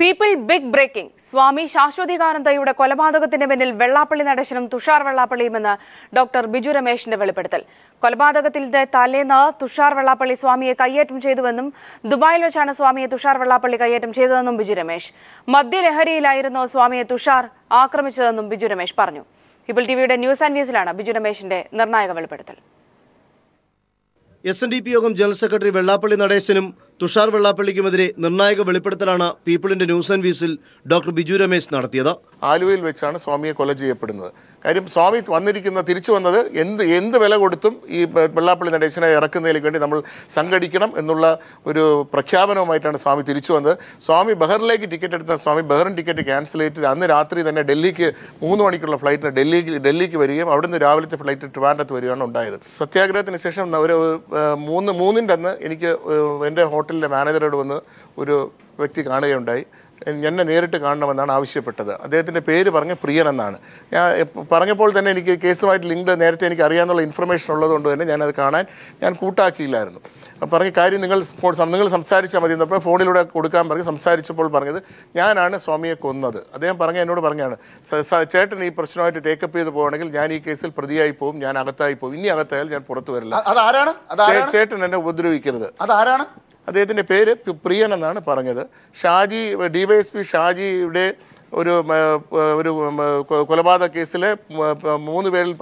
people big breaking സ്വാമി ശാശ്വതികാനന്ദയുടെ കൊലപാതകത്തിന്റെ പിന്നിൽ വെള്ളാപ്പള്ളി നടേശനും തുഷാർ വെള്ളാപ്പള്ളിയുമെന്ന് ഡോക്ടർ ബിജു രമേശിന്റെ വെളിപ്പെടുത്തൽ കൊലപാതകത്തിന്റെ തലേന്ന് തുഷാർ വെള്ളാപ്പള്ളി സ്വാമിയെ കയ്യേറ്റം ചെയ്തുവെന്നും ദുബായിൽ വെച്ചാണ് സ്വാമിയെ തുഷാർ വെള്ളാപ്പള്ളി കയ്യേറ്റം ചെയ്തതെന്നും ബിജു രമേശ് മദ്യലഹരിയിലായിരുന്നു സ്വാമിയെ തുഷാർ ആക്രമിച്ചതെന്നും ബിജു രമേശ് പറഞ്ഞു ഇപ്പോൾ ടിവിയുടെ ന്യൂസ് ആൻഡ് വ്യൂസിലാണ് ബിജു രമേശിന്റെ നിർണായക വെളിപ്പെടുത്തൽ എസ് എൻ ഡി പി യോഗം ജനറൽ സെക്രട്ടറി വെള്ളാപ്പള്ളി നടേശനും തുഷാർ വെള്ളാപ്പള്ളിക്കുമെതിരെ നിർണായക വെളിപ്പെടുത്തലാണ് പീപ്പിളിന്റെ ന്യൂസ് ആൻഡ് വീസിൽ ഡോക്ടർ ബിജു രമേശ് നടത്തിയത് ആലുവയിൽ വെച്ചാണ് സ്വാമിയെ കൊല ചെയ്യപ്പെടുന്നത് കാര്യം സ്വാമി വന്നിരിക്കുന്ന തിരിച്ചു വന്നത് എന്ത് എന്ത് വില കൊടുത്തും ഈ വെള്ളാപ്പള്ളി നടേശനെ ഇറക്കുന്നതിലേക്ക് വേണ്ടി നമ്മൾ സംഘടിക്കണം എന്നുള്ള ഒരു പ്രഖ്യാപനവുമായിട്ടാണ് സ്വാമി തിരിച്ചു വന്നത് സ്വാമി ബഹറിലേക്ക് ടിക്കറ്റ് എടുത്ത സ്വാമി ബഹറിൻ ടിക്കറ്റ് ക്യാൻസൽ ചെയ്തിട്ട് അന്ന് രാത്രി തന്നെ ഡൽഹിക്ക് മൂന്ന് മണിക്കുള്ള ഫ്ലൈറ്റിന് ഡൽഹിക്ക് ഡൽഹിക്ക് വരികയും നിന്ന് രാവിലത്തെ ഫ്ലൈറ്റ് ട്രിവാൻഡത്ത് വരികയാണ് ഉണ്ടായത് സത്യാഗ്രഹത്തിന് ശേഷം ഒരു മൂന്ന് മൂന്നിൻ്റെ അന്ന് എനിക്ക് എൻ്റെ ഹോട്ടലിലെ മാനേജറോട് വന്ന് ഒരു വ്യക്തി കാണുകയുണ്ടായി എന്നെ നേരിട്ട് കാണണമെന്നാണ് ആവശ്യപ്പെട്ടത് അദ്ദേഹത്തിൻ്റെ പേര് പറഞ്ഞ് പ്രിയൻ എന്നാണ് ഞാൻ പറഞ്ഞപ്പോൾ തന്നെ എനിക്ക് കേസുമായിട്ട് ലിങ്ക് നേരത്തെ എനിക്ക് അറിയാമെന്നുള്ള ഇൻഫർമേഷൻ ഉള്ളതുകൊണ്ട് തന്നെ ഞാനത് കാണാൻ ഞാൻ കൂട്ടാക്കിയില്ലായിരുന്നു പറഞ്ഞ കാര്യം നിങ്ങൾ നിങ്ങൾ സംസാരിച്ചാൽ മതി എന്നപ്പോൾ ഫോണിലൂടെ കൊടുക്കാൻ പറഞ്ഞ് സംസാരിച്ചപ്പോൾ പറഞ്ഞത് ഞാനാണ് സ്വാമിയെ കൊന്നത് അദ്ദേഹം പറഞ്ഞ എന്നോട് പറഞ്ഞാണ് ചേട്ടൻ ഈ പ്രശ്നമായിട്ട് ടേക്കപ്പ് ചെയ്ത് പോകണമെങ്കിൽ ഞാൻ ഈ കേസിൽ പ്രതിയായി പോകും ഞാൻ അകത്തായി പോകും ഇനി അകത്തായാലും ഞാൻ പുറത്തു വരില്ല ചേട്ടൻ എന്നെ ഉപദ്രവിക്കരുത് അതാരാണ് അദ്ദേഹത്തിൻ്റെ പേര് പ്രിയൻ എന്നാണ് പറഞ്ഞത് Shaji D Y S P ഷാജിയുടെ ഒരു ഒരു കൊലപാതക കേസിൽ മൂന്ന് പേരിൽ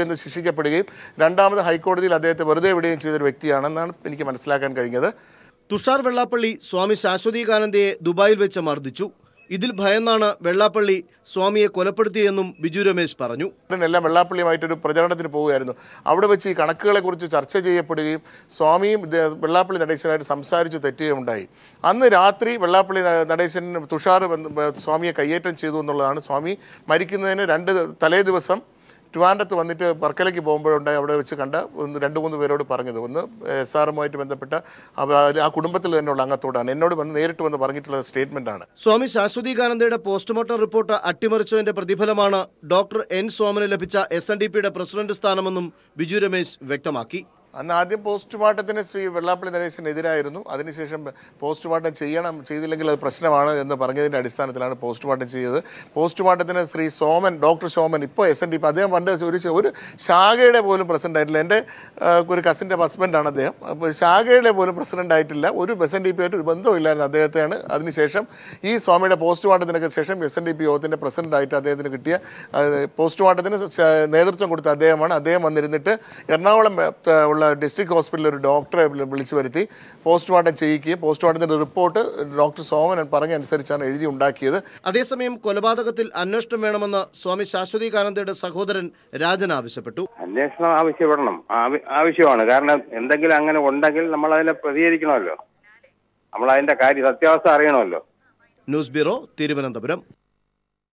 നിന്ന് ശിക്ഷിക്കപ്പെടുകയും രണ്ടാമത് ഹൈക്കോടതിയിൽ അദ്ദേഹത്തെ വെറുതെ വിടുകയും ചെയ്തൊരു വ്യക്തിയാണെന്നാണ് എനിക്ക് മനസ്സിലാക്കാൻ കഴിഞ്ഞത് തുഷാർ വെള്ളാപ്പള്ളി സ്വാമി ശാശ്വതീകാനന്ദയെ ദുബായിൽ വെച്ച് മർദ്ദിച്ചു ഇതിൽ ഭയന്നാണ് വെള്ളാപ്പള്ളി സ്വാമിയെ കൊലപ്പെടുത്തിയെന്നും ബിജു രമേശ് പറഞ്ഞു എല്ലാം വെള്ളാപ്പള്ളിയുമായിട്ടൊരു പ്രചരണത്തിന് പോവുകയായിരുന്നു അവിടെ വെച്ച് ഈ കണക്കുകളെക്കുറിച്ച് ചർച്ച ചെയ്യപ്പെടുകയും സ്വാമിയും വെള്ളാപ്പള്ളി നടേശനായിട്ട് സംസാരിച്ച് തെറ്റുകയും ഉണ്ടായി അന്ന് രാത്രി വെള്ളാപ്പള്ളി നടേശൻ തുഷാർ സ്വാമിയെ കയ്യേറ്റം ചെയ്തു എന്നുള്ളതാണ് സ്വാമി മരിക്കുന്നതിന് രണ്ട് തലേ ദിവസം ട്രിവാൻഡ്രത്ത് വന്നിട്ട് വർക്കലയ്ക്ക് പോകുമ്പോഴുണ്ടായി അവിടെ വെച്ച് കണ്ട ഒന്ന് രണ്ട് മൂന്ന് പേരോട് പറഞ്ഞത് ഒന്ന് എസ് ആർ എമ്മുമായിട്ട് ബന്ധപ്പെട്ട ആ കുടുംബത്തിൽ തന്നെയുള്ള അംഗത്തോടാണ് എന്നോട് വന്ന് നേരിട്ട് വന്ന് പറഞ്ഞിട്ടുള്ള സ്റ്റേറ്റ്മെൻറ്റാണ് സ്വാമി ശാശ്വതീകാനന്ദയുടെ പോസ്റ്റ്മോർട്ടം റിപ്പോർട്ട് അട്ടിമറിച്ചതിന്റെ പ്രതിഫലമാണ് ഡോക്ടർ എൻ സോമന് ലഭിച്ച എസ് എൻ ഡി പിയുടെ പ്രസിഡന്റ് സ്ഥാനമെന്നും ബിജു രമേശ് വ്യക്തമാക്കി അന്ന് ആദ്യം പോസ്റ്റ്മോർട്ടത്തിന് ശ്രീ വെള്ളാപ്പള്ളി നരേശനെതിരായിരുന്നു അതിനുശേഷം പോസ്റ്റ്മോർട്ടം ചെയ്യണം ചെയ്തില്ലെങ്കിൽ അത് പ്രശ്നമാണ് എന്ന് പറഞ്ഞതിൻ്റെ അടിസ്ഥാനത്തിലാണ് പോസ്റ്റ്മോർട്ടം ചെയ്തത് പോസ്റ്റ്മോർട്ടത്തിന് ശ്രീ സോമൻ ഡോക്ടർ സോമൻ ഇപ്പോൾ എസ് എൻ ഡി അദ്ദേഹം പണ്ട് ഒരു ഒരു ശാഖയുടെ പോലും പ്രസിഡൻ്റ് ആയിട്ടില്ല എൻ്റെ ഒരു കസിൻ്റെ ഹസ്ബൻഡാണ് അദ്ദേഹം അപ്പോൾ ശാഖയുടെ പോലും പ്രസിഡൻ്റ് ആയിട്ടില്ല ഒരു എസ് എൻ ഡി ആയിട്ട് ഒരു ബന്ധമില്ലായിരുന്നു അദ്ദേഹത്തെയാണ് അതിനുശേഷം ഈ സ്വാമിയുടെ പോസ്റ്റ്മോർട്ടത്തിനൊക്കെ ശേഷം എസ് എൻ ഡി പി യോഗത്തിൻ്റെ ആയിട്ട് അദ്ദേഹത്തിന് കിട്ടിയ പോസ്റ്റ്മോർട്ടത്തിന് നേതൃത്വം കൊടുത്ത അദ്ദേഹമാണ് അദ്ദേഹം വന്നിരുന്നിട്ട് എറണാകുളം ഉള്ള നമ്മളെ ഡിസ്ട്രിക്ട് ഹോസ്പിറ്റലിൽ ഒരു ഡോക്ടറെ വിളിച്ചു വരുത്തി പോസ്റ്റ്മോർട്ടം ചെയ്യിക്കുകയും പോസ്റ്റ്മോർട്ടത്തിൻ്റെ റിപ്പോർട്ട് ഡോക്ടർ സോമൻ പറഞ്ഞ അനുസരിച്ചാണ് എഴുതി ഉണ്ടാക്കിയത് അതേസമയം കൊലപാതകത്തിൽ അന്വേഷണം വേണമെന്ന് സ്വാമി ശാശ്വതീകാനന്ദയുടെ സഹോദരൻ രാജൻ ആവശ്യപ്പെട്ടു അന്വേഷണം ആവശ്യപ്പെടണം ആവശ്യമാണ് കാരണം എന്തെങ്കിലും അങ്ങനെ ഉണ്ടെങ്കിൽ നമ്മൾ അതിനെ പ്രതികരിക്കണമല്ലോ നമ്മൾ അതിന്റെ കാര്യം സത്യാവസ്ഥ അറിയണമല്ലോ ന്യൂസ് ബ്യൂറോ തിരുവനന്തപുരം